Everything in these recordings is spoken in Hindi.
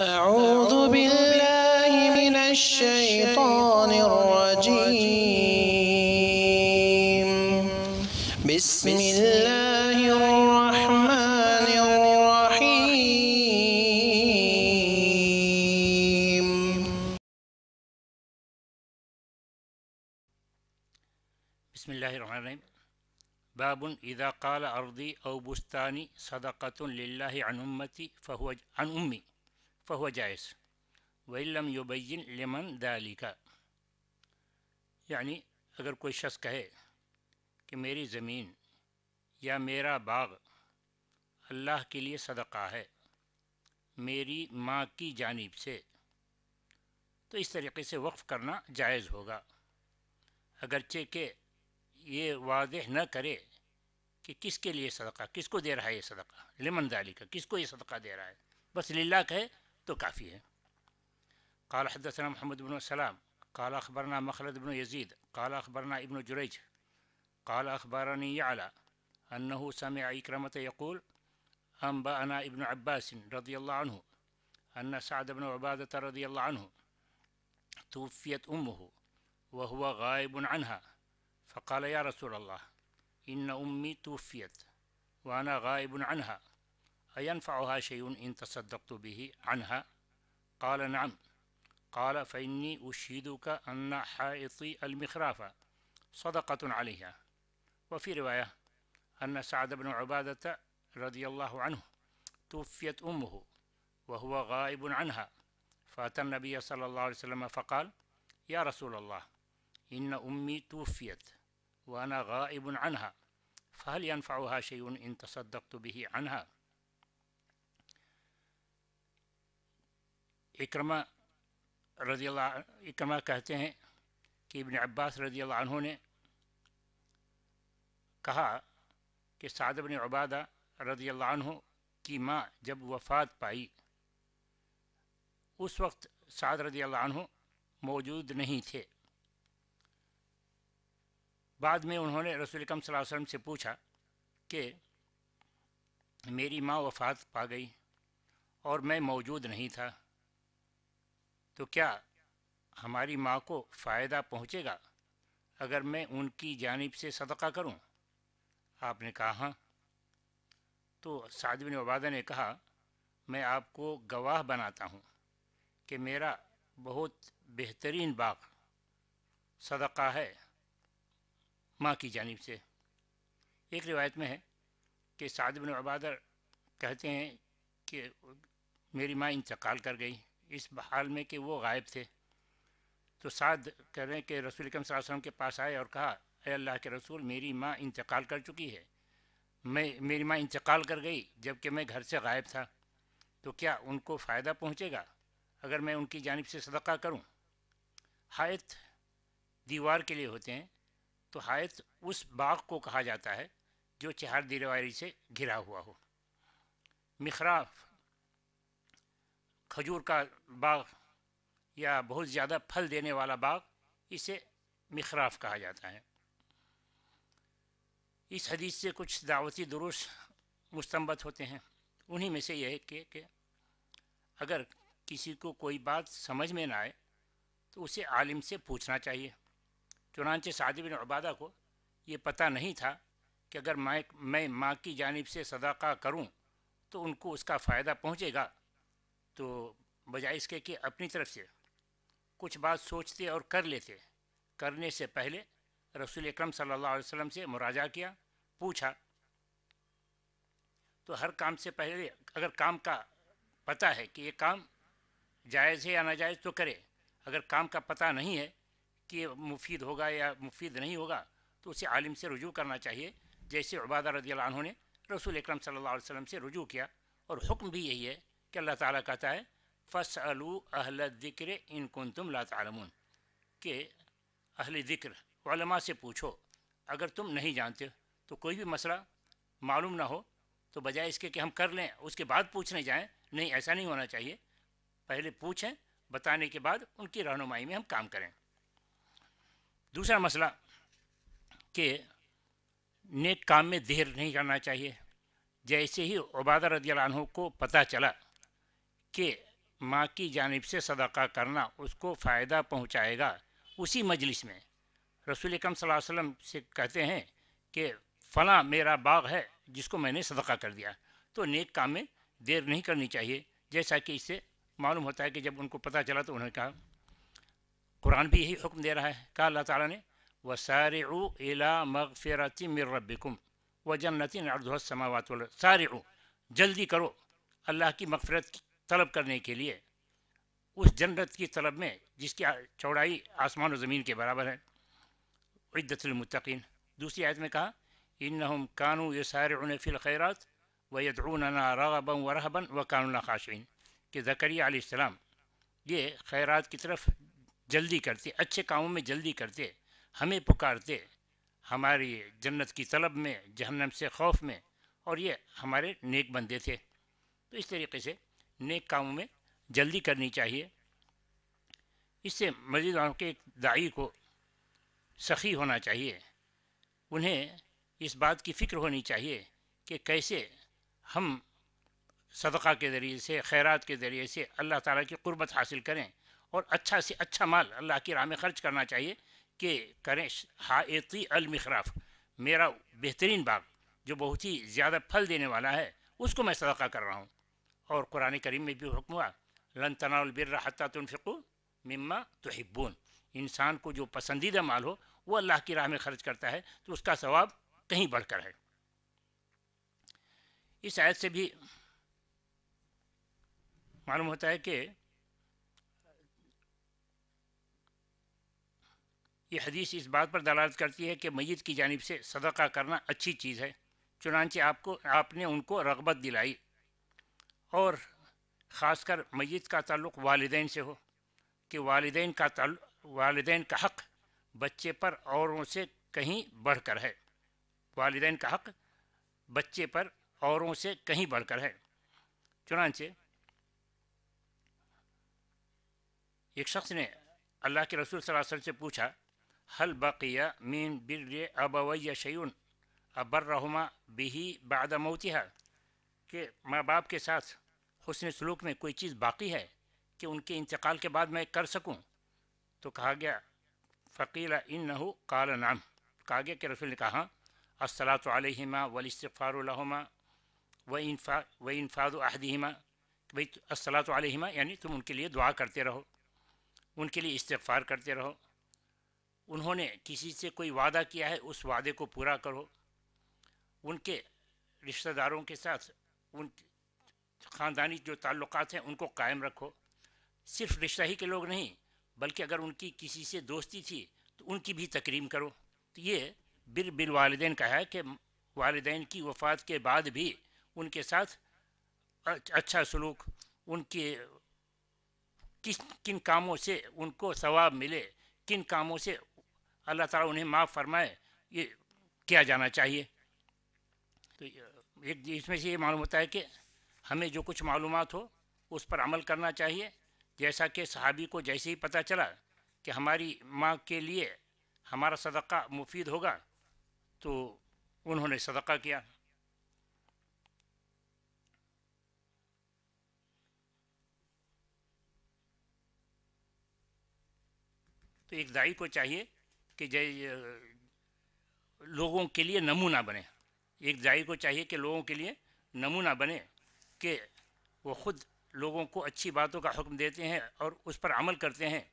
أعوذ بالله من الشيطان الرجيم بسم الله الرحمن الرحيم بسم الله الرحمن الرحيم باب إذا قال أرضي أو بستاني صدقة لله عن أمتي فهو عن أمي فهو جائز वही लम युबैन लेमन दाली का यानी अगर कोई शख्स कहे कि मेरी ज़मीन या मेरा बाग अल्लाह के लिए सदका है मेरी माँ की जानिब से तो इस तरीके से वक्फ़ करना जायज़ होगा अगरचे के ये वाज न करे कि किसके लिए सदका किसको दे रहा है ये सदका लेमन दाली का किसको ये सदका दे रहा है बस लीला कहे تقع فيها قال حدثنا محمد بن سلام قال أخبرنا مخلد بن يزيد قال أخبرنا ابن جريج قال أخبرني يعلى أنه سمع إكرمة يقول أنبأنا ابن عباس رضي الله عنه أن سعد بن عبادة رضي الله عنه توفيت أمه وهو غائب عنها فقال يا رسول الله إن أمي توفيت وأنا غائب عنها أينفعها شيء إن تصدقت به عنها قال نعم قال فإني أشهدك أن حائطي المخرافة صدقة عليها وفي رواية أن سعد بن عبادة رضي الله عنه توفيت أمه وهو غائب عنها فأتى النبي صلى الله عليه وسلم فقال يا رسول الله إن أمي توفيت وأنا غائب عنها فهل ينفعها شيء إن تصدقت به عنها इक्रमा रजी इक्रमा कहते हैं कि इबन अब्बास रजी अल्लाह ने कहा कि सादब ने अबादा रजी अल्लाह की माँ जब वफ़ात पाई उस वक्त साद रजी अल्लाह मौजूद नहीं थे बाद में उन्होंने रसूल कम वसल्लम से पूछा कि मेरी माँ वफ़ात पा गई और मैं मौजूद नहीं था तो क्या हमारी माँ को फ़ायदा पहुँचेगा अगर मैं उनकी जानिब से सदका करूँ आपने कहा हाँ तो सादबिन वबादा ने कहा मैं आपको गवाह बनाता हूँ कि मेरा बहुत बेहतरीन बाग सदका है माँ की जानिब से एक रिवायत में है कि सादबिन वबादा कहते हैं कि मेरी माँ इंतकाल कर गई इस हाल में कि वो गायब थे तो साद कह रहे हैं कि रसूल अकरम वसल्लम के पास आए और कहा ए अल्लाह के रसूल मेरी माँ इंतकाल कर चुकी है मैं मेरी माँ इंतकाल कर गई जबकि मैं घर से गायब था तो क्या उनको फ़ायदा पहुँचेगा अगर मैं उनकी जानब से सदका करूँ हायत दीवार के लिए होते हैं तो हायत उस बाग को कहा जाता है जो चार दीवारी से घिरा हुआ हो मिखराफ खजूर का बाग या बहुत ज़्यादा फल देने वाला बाग इसे मखराफ कहा जाता है इस हदीस से कुछ दावती दुरुस्त मुस्तमत होते हैं उन्हीं में से यह है कि, कि अगर किसी को कोई बात समझ में ना आए तो उसे आलिम से पूछना चाहिए चुनानचे साद बिन अबादा को ये पता नहीं था कि अगर मैं मैं माँ की जानब से सदाका करूँ तो उनको उसका फ़ायदा पहुँचेगा तो बजाय इसके कि अपनी तरफ से कुछ बात सोचते और कर लेते करने से पहले रसूल अक्रम सम से मुराजा किया पूछा तो हर काम से पहले अगर काम का पता है कि ये काम जायज़ है या नाजायज़ तो करे अगर काम का पता नहीं है कि मुफीद होगा या मुफीद नहीं होगा तो उसे आलिम से रजू करना चाहिए जैसे उबादा रदी ने रसूल अक्रम सल्ला वसम से रजू किया और हुक्म भी यही है कि अल्लाह ताला कहता है फ़स अलू अहल ज़िक्र इनकुन तुम लातालमून के अहल ज़िक्र से पूछो अगर तुम नहीं जानते तो कोई भी मसला मालूम ना हो तो बजाय इसके कि हम कर लें उसके बाद पूछने जाएं नहीं ऐसा नहीं होना चाहिए पहले पूछें बताने के बाद उनकी रहनुमाई में हम काम करें दूसरा मसला कि नेक काम में देर नहीं करना चाहिए जैसे ही उबादा रदियाल को पता चला के माँ की जानब से सदाका करना उसको फ़ायदा पहुँचाएगा उसी मजलिस में रसूल अलैहि वसल्लम से कहते हैं कि फ़लाँ मेरा बाग है जिसको मैंने सदका कर दिया तो नेक काम में देर नहीं करनी चाहिए जैसा कि इससे मालूम होता है कि जब उनको पता चला तो उन्होंने कहा कुरान भी यही हुक्म दे रहा है कहा अल्लाह ताला ने व सार अला मगफ़रती मिर रबिकुम व जन्नतिन अर्धसमावत सार जल्दी करो अल्लाह की मगफ़रत तलब करने के लिए उस जन्नत की तलब में जिसकी चौड़ाई आसमान और ज़मीन के बराबर है इद्दतमतकीन दूसरी आयत में कहा इन हम कानू ये सारे उन फिल खैरत व यदरूना रबन व रहबन व कानून खाशीन कि जकरिया आसमाम ये खैरत की तरफ जल्दी करते अच्छे कामों में जल्दी करते हमें पुकारते हमारी जन्नत की तलब में जहन्नम से खौफ में और ये हमारे नेक बंदे थे तो इस तरीके से नेक कामों में जल्दी करनी चाहिए इससे मस्जिद वालों के एक दाई को सखी होना चाहिए उन्हें इस बात की फ़िक्र होनी चाहिए कि कैसे हम सदका के ज़रिए से खैरात के ज़रिए से अल्लाह ताला की क़ुरबत हासिल करें और अच्छा से अच्छा माल अल्लाह की राह में खर्च करना चाहिए कि करें हायती अलमखराफ मेरा बेहतरीन बाग जो बहुत ही ज़्यादा फल देने वाला है उसको मैं सदका कर रहा हूँ और कुरान करीम में भी हुक्म हुआ लन तनाबिर हत्ता तुनफिको मम्मा तोहिब्बून इंसान को जो पसंदीदा माल हो वो अल्लाह की राह में खर्च करता है तो उसका स्वाब कहीं बढ़कर है इस आयत से भी मालूम होता है कि ये हदीस इस बात पर दलालत करती है कि मैत की जानब से सदका करना अच्छी चीज़ है चुनानचे आपको आपने उनको रगबत दिलाई और ख़ासकर मैत का ताल्लुक़ वालदेन से हो कि वालदेन का वालदेन का हक़ बच्चे पर औरों से कहीं बढ़कर है वालदेन का हक़ बच्चे पर औरों से कहीं बढ़कर है चुनानचे एक शख्स ने अल्लाह के रसूल सलासल से पूछा हल बकिया मीन बिर अबवैया शयून अबर रहमा बिही बादमौतिहा के माँ बाप के साथ हुसन सलूक में कोई चीज़ बाकी है कि उनके इंतकाल के बाद मैं कर सकूँ तो कहा गया फ़कीला इन हो कल नाम कहा गया कि रसुल ने कहा असलात आलिमा व इनफा व इनफाद अहदिमा भाई असलात आलिमा यानी तुम उनके लिए दुआ करते रहो उनके लिए इस्तफ़ार करते रहो उन्होंने किसी से कोई वादा किया है उस वादे को पूरा करो उनके रिश्तेदारों के साथ उन ख़ानदानी जो ताल्लुक हैं उनको कायम रखो सिर्फ रिश्ता ही के लोग नहीं बल्कि अगर उनकी किसी से दोस्ती थी तो उनकी भी तक्रीम करो तो ये बिर बिल वालदे का है कि वालदेन की वफात के बाद भी उनके साथ अच्छा सलूक उनके किस किन कामों से उनको सवाब मिले किन कामों से अल्लाह ताला उन्हें माफ़ फरमाए ये किया जाना चाहिए तो एक इसमें से ये मालूम होता है कि हमें जो कुछ मालूम हो उस पर अमल करना चाहिए जैसा कि सहाबी को जैसे ही पता चला कि हमारी माँ के लिए हमारा सदका मुफीद होगा तो उन्होंने सदका किया तो एक दाई को चाहिए कि जय लोगों के लिए नमूना बने एक दाई को चाहिए कि लोगों के लिए नमूना बने कि वो ख़ुद लोगों को अच्छी बातों का हुक्म देते हैं और उस पर अमल करते हैं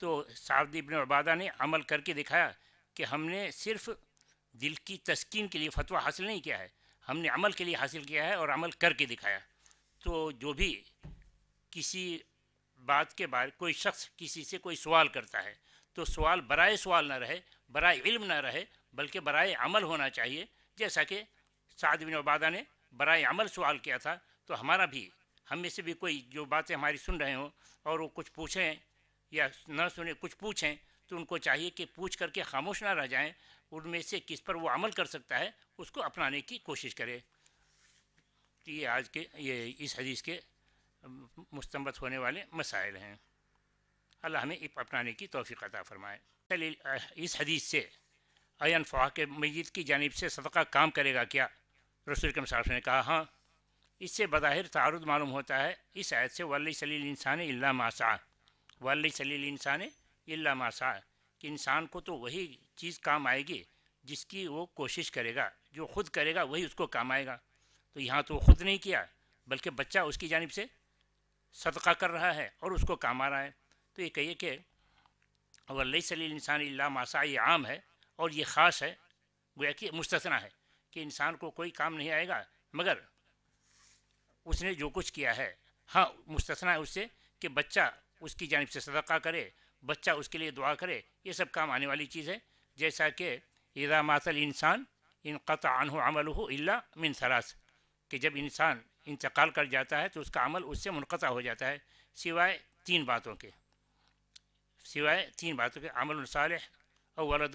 तो सावदी इबन अबादा ने अमल करके दिखाया कि हमने सिर्फ दिल की तस्किन के लिए फतवा हासिल नहीं किया है हमने अमल के लिए हासिल किया है और अमल करके दिखाया तो जो भी किसी बात के बारे कोई शख्स किसी से कोई सवाल करता है तो सवाल बरए सवाल ना रहे बरए इल्म ना रहे बल्कि बरए अमल होना चाहिए जैसा कि साद अबादा ने बरए अमल सवाल किया था तो हमारा भी हम में से भी कोई जो बातें हमारी सुन रहे हों और वो कुछ पूछें या न सुने कुछ पूछें तो उनको चाहिए कि पूछ करके खामोश ना रह जाएं उनमें से किस पर वो अमल कर सकता है उसको अपनाने की कोशिश करें तो ये आज के ये इस हदीस के मुस्तमत होने वाले मसाइल हैं अल्लाह हमें अपनाने की तोफ़ी अदा फ़रमाए चलिए इस हदीस से अयन फ़ाह के मस्जिद की जानब से सदका काम करेगा क्या रसूल के मसाफ़ ने कहा हाँ इससे बज़ाहिर तारुद मालूम होता है इस आयत से वल सलील इंसान इल्ला मासा वल सलील इंसान इल्ला मासा कि इंसान को तो वही चीज़ काम आएगी जिसकी वो कोशिश करेगा जो खुद करेगा वही उसको काम आएगा तो यहाँ तो खुद नहीं किया बल्कि बच्चा उसकी जानब से सदका कर रहा है और उसको काम आ रहा है तो ये कहिए कि वल सलील इंसान इल्ला मासा ये आम है और ये ख़ास है गोया कि मुस्तना है कि इंसान को कोई काम नहीं आएगा मगर उसने जो कुछ किया है हाँ मुस्तना है उससे कि बच्चा उसकी जानब से सदका करे बच्चा उसके लिए दुआ करे ये सब काम आने वाली चीज़ है जैसा कि ईदा मातल इंसान इन क़त आनू अमल हो अला मिन सरास कि जब इंसान इंतकाल कर जाता है तो उसका अमल उससे मुनक़ा हो जाता है सिवाय तीन बातों के सिवाय तीन बातों के अमल साल और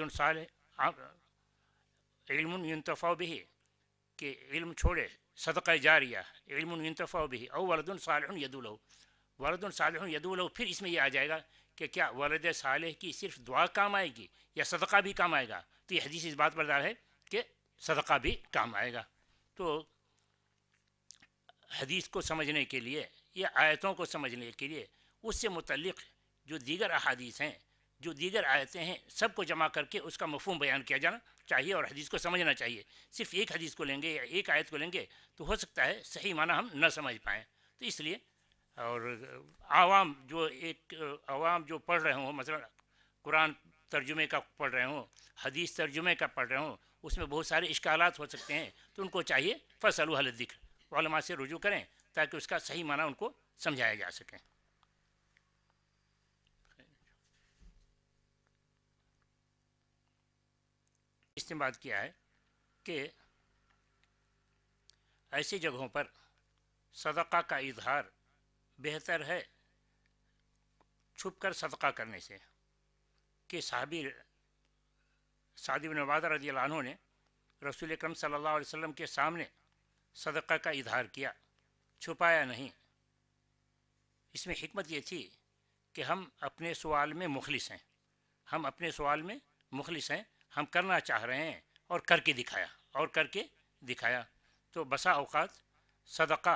इल्म यनतफ़ा भी कि इल्म छोड़े सदक़ जारिया इल्मतफ़ा भी और वलद साल यदुल वलद साल यदुल फिर इसमें यह आ जाएगा कि क्या वरद साल की सिर्फ दुआ काम आएगी या सदका भी काम आएगा तो यह हदीस इस बात पर दार है कि सदका भी काम आएगा तो हदीस को समझने के लिए या आयतों को समझने के लिए उससे मुतलक़ जो दीगर अहादीस हैं जो दीगर आयतें हैं सबको जमा करके उसका मफहम बयान किया जाना चाहिए और हदीस को समझना चाहिए सिर्फ एक हदीस को लेंगे या एक आयत को लेंगे तो हो सकता है सही माना हम न समझ पाएँ तो इसलिए और आवाम जो एक आवाम जो पढ़ रहे हों मतलब कुरान तर्जुमे का पढ़ रहे हों हदीस तर्जुमे का पढ़ रहे हों उसमें बहुत सारे इश्कालात हो सकते हैं तो उनको चाहिए फसल हल दिक्र वालमा से रुजू करें ताकि उसका सही माना उनको समझाया जा सके इसने बात किया है कि ऐसी जगहों पर सदका का इजहार बेहतर है छुप कर सदका करने से कि साहबी सादिब नवाद रजी लानों ने रसूल अक्रम सल्ला वसम के सामने सदका का इजहार किया छुपाया नहीं इसमें हमत ये थी कि हम अपने सवाल में मुखलिस हैं हम अपने सवाल में मुखलिस हैं हम करना चाह रहे हैं और करके दिखाया और करके दिखाया तो बसा अवकात सदका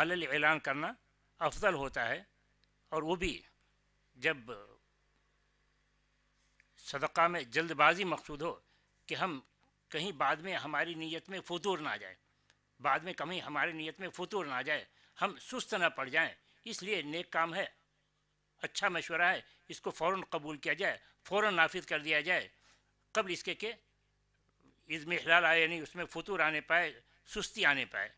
अलल ऐलान करना अफजल होता है और वो भी जब सदका में जल्दबाजी मकसूद हो कि हम कहीं बाद में हमारी नीयत में फतूर ना जाए बाद में कहीं हमारी नीयत में फतूर ना जाए हम सुस्त ना पड़ जाएं इसलिए नेक काम है अच्छा मशवरा है इसको फ़ौर कबूल किया जाए फ़ौर नाफिज कर दिया जाए कबल इसके के इसमें हिलाल आए यानी उसमें फतूर आने पाए सुस्ती आने पाए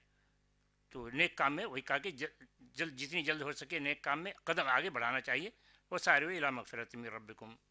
तो नेक काम में वही कहा कि जल्द जितनी जल्द हो सके नेक काम में कदम आगे बढ़ाना चाहिए वो सारे इलाम मफरत में रबकुम